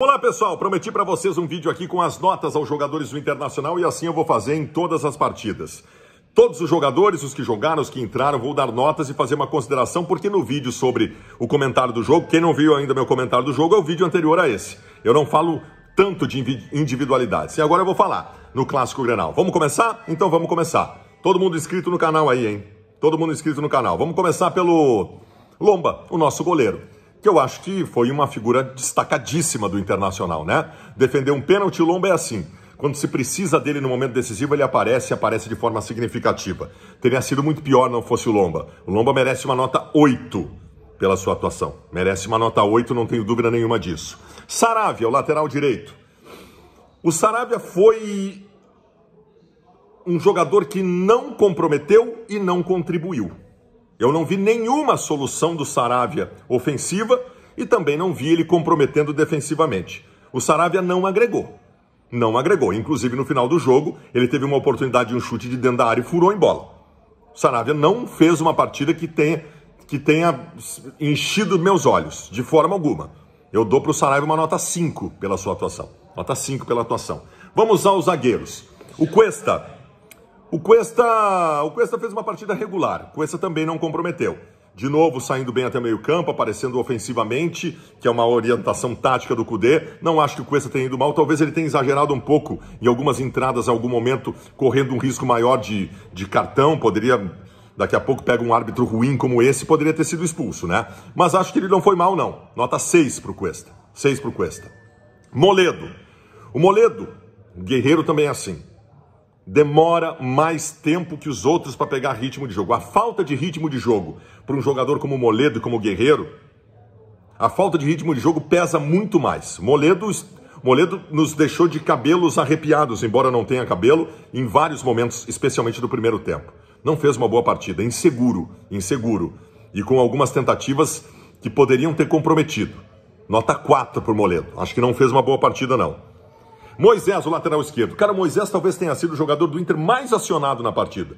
Olá pessoal, prometi para vocês um vídeo aqui com as notas aos jogadores do Internacional e assim eu vou fazer em todas as partidas. Todos os jogadores, os que jogaram, os que entraram, vou dar notas e fazer uma consideração, porque no vídeo sobre o comentário do jogo, quem não viu ainda meu comentário do jogo é o vídeo anterior a esse. Eu não falo tanto de individualidades. E agora eu vou falar no Clássico Grenal. Vamos começar? Então vamos começar. Todo mundo inscrito no canal aí, hein? Todo mundo inscrito no canal. Vamos começar pelo Lomba, o nosso goleiro que eu acho que foi uma figura destacadíssima do Internacional, né? Defender um pênalti, o Lomba é assim. Quando se precisa dele no momento decisivo, ele aparece e aparece de forma significativa. Teria sido muito pior não fosse o Lomba. O Lomba merece uma nota 8 pela sua atuação. Merece uma nota 8, não tenho dúvida nenhuma disso. Saravia, o lateral direito. O Saravia foi um jogador que não comprometeu e não contribuiu. Eu não vi nenhuma solução do Saravia ofensiva e também não vi ele comprometendo defensivamente. O Saravia não agregou. Não agregou. Inclusive, no final do jogo, ele teve uma oportunidade de um chute de dentro da área e furou em bola. O Saravia não fez uma partida que tenha, que tenha enchido meus olhos, de forma alguma. Eu dou para o Saravia uma nota 5 pela sua atuação. Nota 5 pela atuação. Vamos aos zagueiros. O Cuesta o Cuesta, o Cuesta fez uma partida regular, O Cuesta também não comprometeu. De novo, saindo bem até meio campo, aparecendo ofensivamente, que é uma orientação tática do Cudê. Não acho que o Cuesta tenha ido mal, talvez ele tenha exagerado um pouco em algumas entradas, em algum momento, correndo um risco maior de, de cartão, poderia... Daqui a pouco pega um árbitro ruim como esse, poderia ter sido expulso, né? Mas acho que ele não foi mal, não. Nota 6 para o Cuesta. 6 para o Cuesta. Moledo. O Moledo, guerreiro também é assim demora mais tempo que os outros para pegar ritmo de jogo. A falta de ritmo de jogo para um jogador como Moledo e como Guerreiro, a falta de ritmo de jogo pesa muito mais. Moledo, Moledo nos deixou de cabelos arrepiados, embora não tenha cabelo, em vários momentos, especialmente do primeiro tempo. Não fez uma boa partida, inseguro, inseguro. E com algumas tentativas que poderiam ter comprometido. Nota 4 para o Moledo. Acho que não fez uma boa partida, não. Moisés, o lateral esquerdo. Cara, Moisés talvez tenha sido o jogador do Inter mais acionado na partida.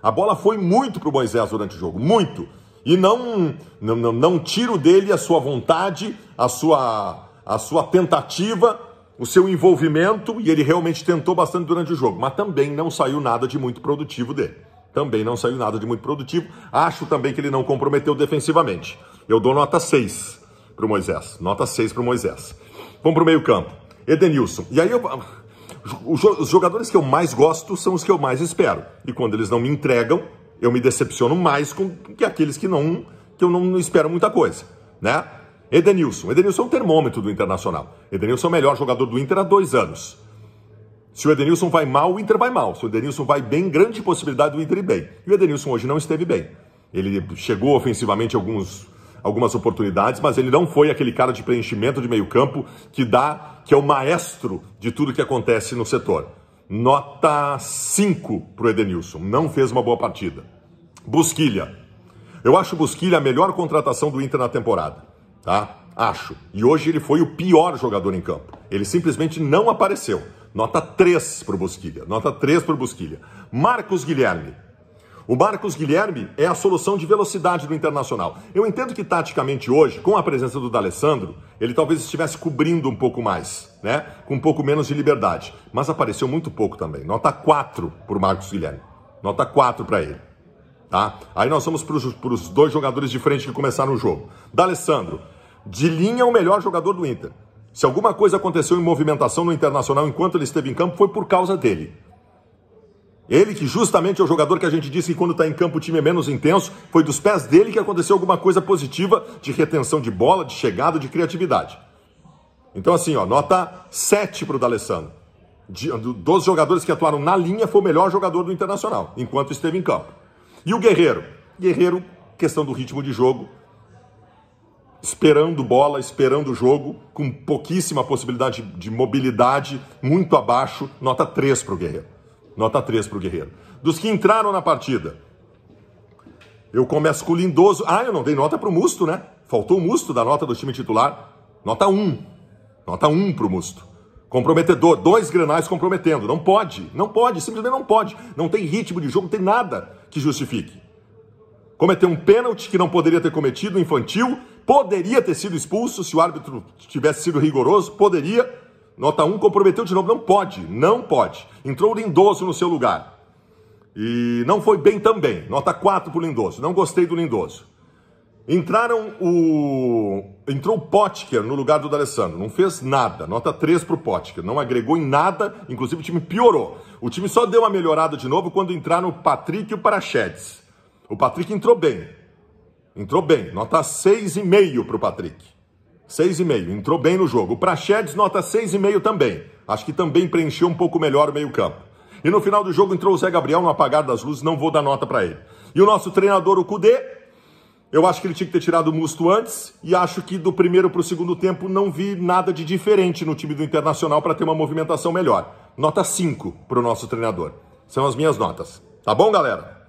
A bola foi muito para o Moisés durante o jogo, muito. E não, não, não, não tiro dele a sua vontade, a sua, a sua tentativa, o seu envolvimento, e ele realmente tentou bastante durante o jogo, mas também não saiu nada de muito produtivo dele. Também não saiu nada de muito produtivo. Acho também que ele não comprometeu defensivamente. Eu dou nota 6 para o Moisés. Nota 6 para o Moisés. Vamos para o meio-campo. Edenilson. E aí eu, os jogadores que eu mais gosto são os que eu mais espero. E quando eles não me entregam, eu me decepciono mais com que aqueles que não que eu não, espero muita coisa, né? Edenilson. Edenilson é um termômetro do Internacional. Edenilson é o melhor jogador do Inter há dois anos. Se o Edenilson vai mal, o Inter vai mal. Se o Edenilson vai bem, grande possibilidade do Inter ir bem. E o Edenilson hoje não esteve bem. Ele chegou ofensivamente alguns algumas oportunidades, mas ele não foi aquele cara de preenchimento de meio campo que dá, que é o maestro de tudo que acontece no setor. Nota 5 para o Edenilson, não fez uma boa partida. Busquilha. Eu acho o Busquilha a melhor contratação do Inter na temporada, tá? Acho. E hoje ele foi o pior jogador em campo. Ele simplesmente não apareceu. Nota 3 para o Busquilha. Nota 3 para o Busquilha. Marcos Guilherme. O Marcos Guilherme é a solução de velocidade do Internacional. Eu entendo que taticamente hoje, com a presença do D'Alessandro, ele talvez estivesse cobrindo um pouco mais, né? Com um pouco menos de liberdade. Mas apareceu muito pouco também. Nota 4 para o Marcos Guilherme. Nota 4 para ele. Tá? Aí nós vamos para os dois jogadores de frente que começaram o jogo. D'Alessandro, de linha, o melhor jogador do Inter. Se alguma coisa aconteceu em movimentação no Internacional enquanto ele esteve em campo, foi por causa dele. Ele que justamente é o jogador que a gente disse que quando está em campo o time é menos intenso, foi dos pés dele que aconteceu alguma coisa positiva de retenção de bola, de chegada, de criatividade. Então assim, ó, nota 7 para o D'Alessandro. dos jogadores que atuaram na linha, foi o melhor jogador do Internacional, enquanto esteve em campo. E o Guerreiro? Guerreiro, questão do ritmo de jogo, esperando bola, esperando o jogo, com pouquíssima possibilidade de mobilidade, muito abaixo, nota 3 para o Guerreiro. Nota 3 para o Guerreiro. Dos que entraram na partida, eu começo com o Lindoso. Ah, eu não dei nota para o Musto, né? Faltou o Musto da nota do time titular. Nota 1. Nota 1 para o Musto. Comprometedor. Dois grenais comprometendo. Não pode. Não pode. Simplesmente não pode. Não tem ritmo de jogo, não tem nada que justifique. Cometeu um pênalti que não poderia ter cometido, infantil. Poderia ter sido expulso se o árbitro tivesse sido rigoroso. Poderia Nota 1, comprometeu de novo. Não pode, não pode. Entrou o Lindoso no seu lugar. E não foi bem também. Nota 4 o Lindoso. Não gostei do Lindoso. Entraram o. Entrou o Potker no lugar do D'Alessandro. Não fez nada. Nota 3 o Potker. Não agregou em nada. Inclusive o time piorou. O time só deu uma melhorada de novo quando entraram o Patrick e o Parachedes. O Patrick entrou bem. Entrou bem. Nota 6,5 o Patrick. 6,5. Entrou bem no jogo. O Praxedes, nota 6,5 também. Acho que também preencheu um pouco melhor o meio-campo. E no final do jogo entrou o Zé Gabriel no apagar das luzes, não vou dar nota para ele. E o nosso treinador, o Cudê, eu acho que ele tinha que ter tirado o Musto antes e acho que do primeiro para o segundo tempo não vi nada de diferente no time do Internacional para ter uma movimentação melhor. Nota 5 para o nosso treinador. São as minhas notas. Tá bom, galera?